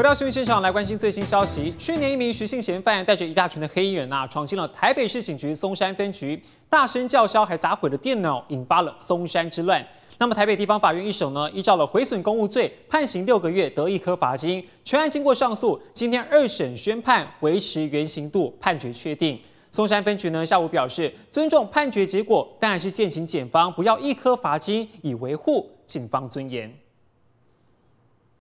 回到新闻现场来关心最新消息。去年，一名徐姓嫌犯带着一大群的黑衣人呐，闯进了台北市警局松山分局，大声叫嚣，还砸毁了电脑，引发了松山之乱。那么，台北地方法院一审呢，依照了毁损公务罪，判刑六个月，得一颗罚金。全案经过上诉，今天二审宣判，维持原刑度，判决确定。松山分局呢，下午表示尊重判决结果，但还是建请检方不要一颗罚金，以维护警方尊严。